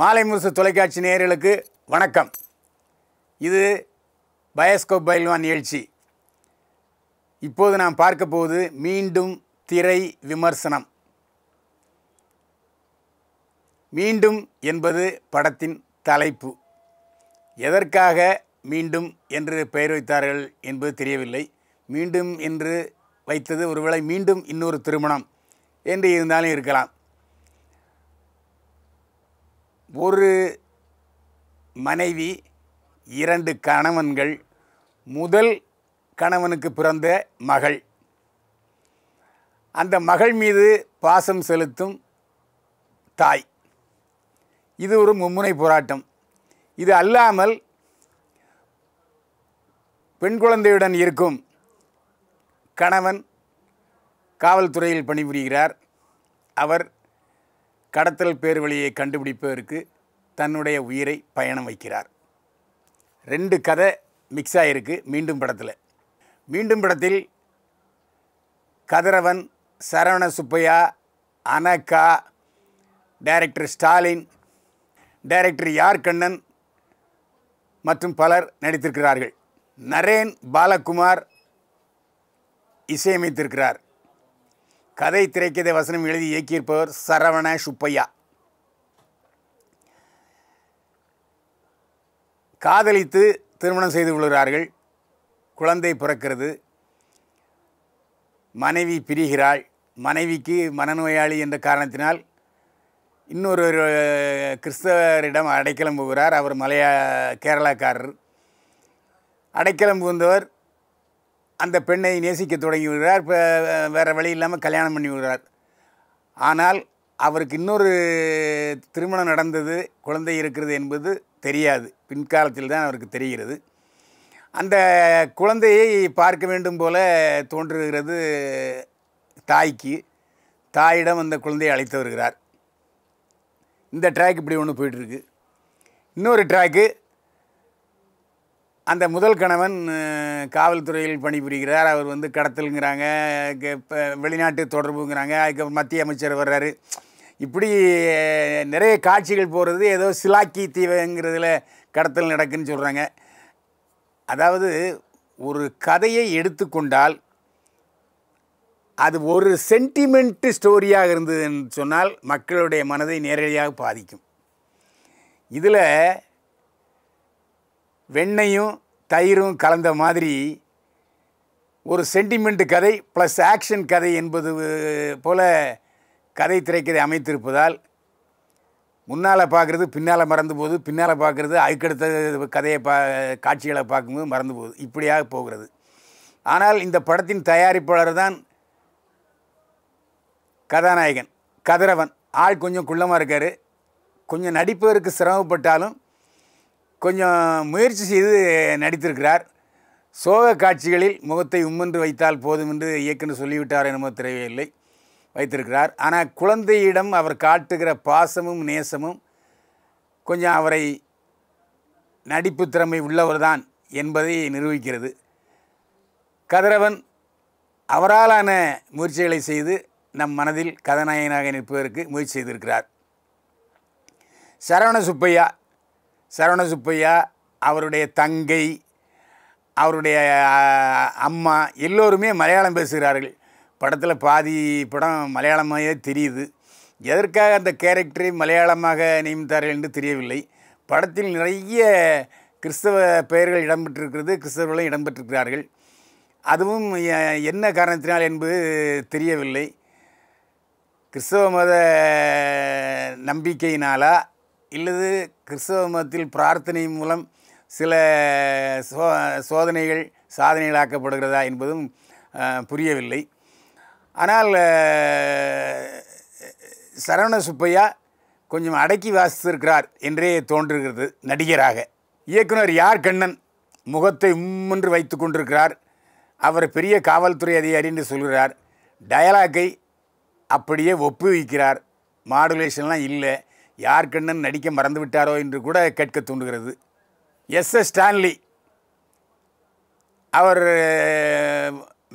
மாலை முரசு தொலைக்காட்சி நேயர்களுக்கு வணக்கம் இது பயஸ்கோப் பயில்வான் நிகழ்ச்சி இப்போது நாம் பார்க்க போது மீண்டும் திரை விமர்சனம் மீண்டும் என்பது படத்தின் தலைப்பு எதற்காக மீண்டும் என்று பெயர் வைத்தார்கள் என்பது தெரியவில்லை மீண்டும் என்று வைத்தது ஒருவேளை மீண்டும் இன்னொரு திருமணம் என்று இருந்தாலும் இருக்கலாம் ஒரு மனைவி இரண்டு கணவன்கள் முதல் கணவனுக்கு பிறந்த மகள் அந்த மகள் மீது பாசம் செலுத்தும் தாய் இது ஒரு மும்முனை போராட்டம் இது அல்லாமல் பெண் குழந்தையுடன் இருக்கும் கணவன் காவல்துறையில் பணிபுரிகிறார் அவர் கடத்தல் பேர்வழியை கண்டுபிடிப்பதற்கு தன்னுடைய உயிரை பயணம் வைக்கிறார் ரெண்டு கதை மிக்ஸ் ஆகிருக்கு மீண்டும் படத்தில் மீண்டும் படத்தில் கதிரவன் சரவண சுப்பையா அனகா டைரக்டர் ஸ்டாலின் டைரக்டர் யார் கண்ணன் மற்றும் பலர் நடித்திருக்கிறார்கள் நரேன் பாலகுமார் இசையமைத்திருக்கிறார் கதை திரைக்கதை வசனம் எழுதி இயக்கியிருப்பவர் சரவண சுப்பையா காதலித்து திருமணம் செய்து கொள்கிறார்கள் குழந்தை பிறக்கிறது மனைவி பிரிகிறாள் மனைவிக்கு மனநோயாளி என்ற காரணத்தினால் இன்னொரு கிறிஸ்தவரிடம் அடைக்கலம் போகிறார் அவர் மலையா கேரளாக்காரர் அடைக்கலம் புகுந்தவர் அந்த பெண்ணை நேசிக்க தொடங்கி விடுகிறார் இப்போ வேறு வழி இல்லாமல் கல்யாணம் பண்ணி விடுகிறார் ஆனால் அவருக்கு இன்னொரு திருமணம் நடந்தது குழந்தை இருக்கிறது என்பது தெரியாது பின்காலத்தில் தான் அவருக்கு தெரிகிறது அந்த குழந்தையை பார்க்க வேண்டும் போல தோன்றுகிறது தாய்க்கு தாயிடம் அந்த குழந்தையை அழைத்து வருகிறார் இந்த ட்ராக் இப்படி ஒன்று போயிட்டுருக்கு இன்னொரு ட்ராக்கு அந்த முதல் கணவன் காவல்துறையில் பணிபுரிகிறார் அவர் வந்து கடத்தலுங்கிறாங்க இப்போ வெளிநாட்டு தொடர்புங்கிறாங்க அதுக்கப்புறம் மத்திய அமைச்சர் வர்றாரு இப்படி நிறைய காட்சிகள் போகிறது ஏதோ சிலாக்கி தீவங்கிறதுல கடத்தல் நடக்குன்னு சொல்கிறாங்க அதாவது ஒரு கதையை எடுத்துக்கொண்டால் அது ஒரு சென்டிமெண்ட்டு ஸ்டோரியாக இருந்ததுன்னு சொன்னால் மக்களுடைய மனதை நேரடியாக பாதிக்கும் இதில் வெண்ணையும் தயிரும் கலந்த மாதிரி ஒரு சென்டிமெண்ட் கதை ப்ளஸ் ஆக்ஷன் கதை என்பது போல கதை திரைக்கதை அமைத்திருப்பதால் முன்னால் பார்க்குறது பின்னால் மறந்து போகுது பின்னால் பார்க்குறது அதுக்கடுத்த கதையை பா காட்சிகளை பார்க்கும்போது மறந்து போகுது இப்படியாக போகிறது ஆனால் இந்த படத்தின் தயாரிப்பாளர் தான் கதாநாயகன் கதிரவன் ஆள் கொஞ்சம் குள்ளமாக இருக்கார் கொஞ்சம் நடிப்பதற்கு சிரமப்பட்டாலும் கொஞ்சம் முயற்சி செய்து நடித்திருக்கிறார் சோக காட்சிகளில் முகத்தை உம்மென்று வைத்தால் போதும் என்று இயக்குனர் சொல்லிவிட்டார் என்னமோ தெரியவில்லை வைத்திருக்கிறார் ஆனால் குழந்தையிடம் அவர் காட்டுகிற பாசமும் நேசமும் கொஞ்சம் அவரை நடிப்பு திறமை உள்ளவர்தான் என்பதை நிரூபிக்கிறது கதிரவன் அவராலான முயற்சிகளை செய்து நம் மனதில் கதாநாயகனாக நிற்பதற்கு முயற்சி செய்திருக்கிறார் சரவண சுப்பையா சரவணசுப்பையா அவருடைய தங்கை அவருடைய அம்மா எல்லோருமே மலையாளம் பேசுகிறார்கள் படத்தில் பாதி படம் மலையாளமாகவே தெரியுது எதற்காக அந்த கேரக்டரை மலையாளமாக நியமித்தார்கள் என்று தெரியவில்லை படத்தில் நிறைய கிறிஸ்தவ பெயர்கள் இடம்பெற்றிருக்கிறது கிறிஸ்தவர்களும் இடம்பெற்றிருக்கிறார்கள் அதுவும் என்ன காரணத்தினால் என்பது தெரியவில்லை கிறிஸ்தவ மத நம்பிக்கையினாலா இல்லது கிறிஸ்தவ மதத்தில் பிரார்த்தனை மூலம் சில சோ சோதனைகள் சாதனைகளாக்கப்படுகிறதா என்பதும் புரியவில்லை ஆனால் சரவண சுப்பையா கொஞ்சம் அடக்கி வாசித்திருக்கிறார் என்றே தோன்றுகிறது நடிகராக இயக்குனர் யார் கண்ணன் முகத்தை உம்மென்று வைத்து கொண்டிருக்கிறார் அவர் பெரிய காவல்துறை அதிகாரி என்று சொல்கிறார் டயலாக்கை அப்படியே ஒப்புவிக்கிறார் மாடுலேஷன்லாம் இல்லை யார் கண்ணன் நடிக்க மறந்து விட்டாரோ என்று கூட கேட்க தூண்டுகிறது எஸ் எஸ் ஸ்டான்லி அவர்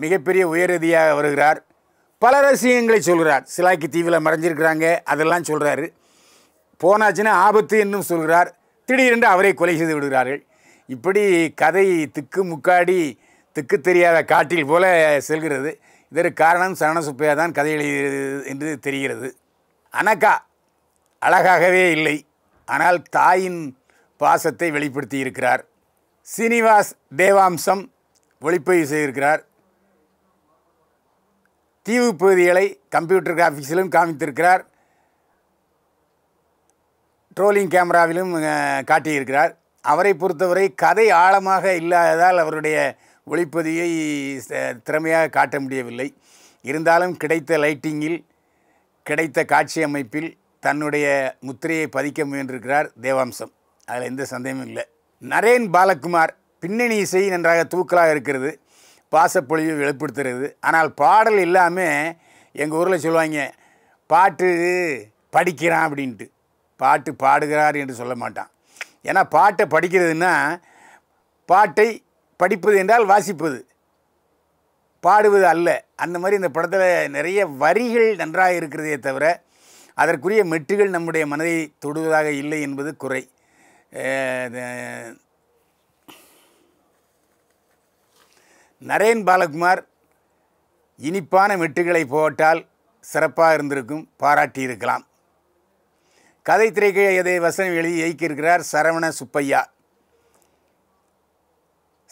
மிகப்பெரிய உயரதியாக வருகிறார் பல ரசிகங்களை சொல்கிறார் சிலாக்கி தீவில் மறைஞ்சிருக்கிறாங்க அதெல்லாம் சொல்கிறாரு போனாச்சுன்னா ஆபத்து என்னும் சொல்கிறார் திடீரென்று அவரை கொலை செய்து விடுகிறார்கள் இப்படி கதை திக்கு முக்காடி திக்கு தெரியாத காட்டில் போல செல்கிறது இதற்கு காரணம் சரண தான் கதை எழுதியது என்று தெரிகிறது அனக்கா அழகாகவே இல்லை ஆனால் தாயின் பாசத்தை வெளிப்படுத்தி இருக்கிறார் சீனிவாஸ் தேவாம்சம் ஒளிப்பதிவு செய்திருக்கிறார் தீவு பகுதிகளை கம்ப்யூட்டர் கிராஃபிக்ஸிலும் காமித்திருக்கிறார் ட்ரோலிங் கேமராவிலும் காட்டியிருக்கிறார் அவரை பொறுத்தவரை கதை ஆழமாக இல்லாததால் அவருடைய ஒளிப்பதிவை திறமையாக காட்ட முடியவில்லை இருந்தாலும் கிடைத்த லைட்டிங்கில் கிடைத்த காட்சி அமைப்பில் தன்னுடைய முத்திரையை பதிக்க முயன்றிருக்கிறார் தேவாம்சம் அதில் எந்த சந்தேகமும் இல்லை நரேன் பாலகுமார் பின்னணி இசை நன்றாக தூக்கலாக இருக்கிறது பாசப்பொழிவு வெளிப்படுத்துகிறது ஆனால் பாடல் இல்லாமல் எங்கள் ஊரில் சொல்லுவாங்க பாட்டு படிக்கிறான் அப்படின்ட்டு பாட்டு பாடுகிறார் என்று சொல்ல மாட்டான் ஏன்னா பாட்டை படிக்கிறதுன்னா பாட்டை படிப்பது என்றால் வாசிப்பது பாடுவது அல்ல அந்த மாதிரி இந்த படத்தில் நிறைய வரிகள் நன்றாக இருக்கிறதே தவிர அதற்குரிய மெட்டுகள் நம்முடைய மனதை தொடுவதாக இல்லை என்பது குறை நரேன் பாலகுமார் இனிப்பான மெட்டுகளை போட்டால் சிறப்பாக இருந்திருக்கும் பாராட்டியிருக்கலாம் கதை திரைக்கதை வசனம் எழுதி இயக்கியிருக்கிறார் சரவண சுப்பையா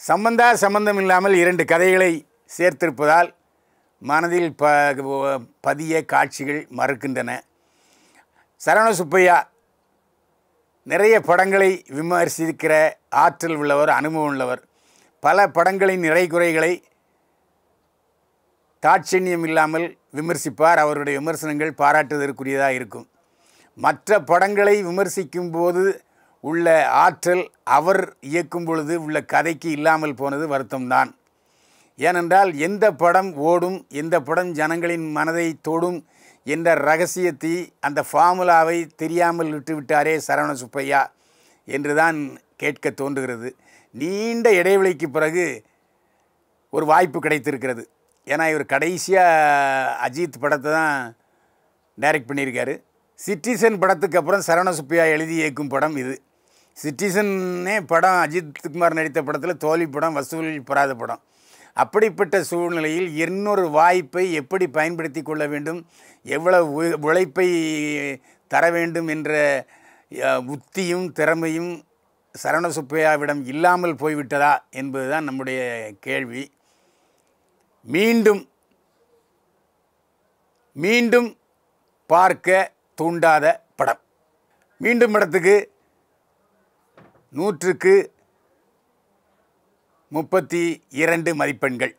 சம்பந்தா சம்பந்தம் இல்லாமல் இரண்டு கதைகளை சேர்த்திருப்பதால் மனதில் ப பதிய காட்சிகள் மறுக்கின்றன சரவண சுப்பையா நிறைய படங்களை விமர்சிக்கிற ஆற்றல் உள்ளவர் அனுபவம் உள்ளவர் பல படங்களின் நிறை குறைகளை தாட்சண்யம் இல்லாமல் விமர்சிப்பார் அவருடைய விமர்சனங்கள் பாராட்டுவதற்குரியதாக இருக்கும் மற்ற படங்களை விமர்சிக்கும் போது உள்ள ஆற்றல் அவர் இயக்கும் பொழுது உள்ள கதைக்கு இல்லாமல் போனது வருத்தம்தான் ஏனென்றால் எந்த படம் ஓடும் எந்த படம் ஜனங்களின் மனதை தொடும் என்ற ரகசியத்தை அந்த ஃபார்முலாவை தெரியாமல் விட்டுவிட்டாரே சரவண சுப்பையா என்று தான் கேட்க தோன்றுகிறது நீண்ட இடைவெளிக்கு பிறகு ஒரு வாய்ப்பு கிடைத்திருக்கிறது ஏன்னா இவர் கடைசியாக அஜித் படத்தை தான் டைரக்ட் பண்ணியிருக்காரு சிட்டிசன் படத்துக்கு அப்புறம் சரவண சுப்பையா எழுதி இயக்கும் படம் இது சிட்டிசன்னே படம் அஜித் குமார் நடித்த படத்தில் தோல்வி படம் வசூல் பெறாத படம் அப்படிப்பட்ட சூழ்நிலையில் இன்னொரு வாய்ப்பை எப்படி பயன்படுத்தி கொள்ள வேண்டும் எவ்வளவு உழைப்பை தர வேண்டும் என்ற உத்தியும் திறமையும் சரணசுப்பையாவிடம் இல்லாமல் போய்விட்டதா என்பதுதான் நம்முடைய கேள்வி மீண்டும் மீண்டும் பார்க்க தூண்டாத படம் மீண்டும் படத்துக்கு நூற்றுக்கு முப்பத்தி இரண்டு மதிப்பெண்கள்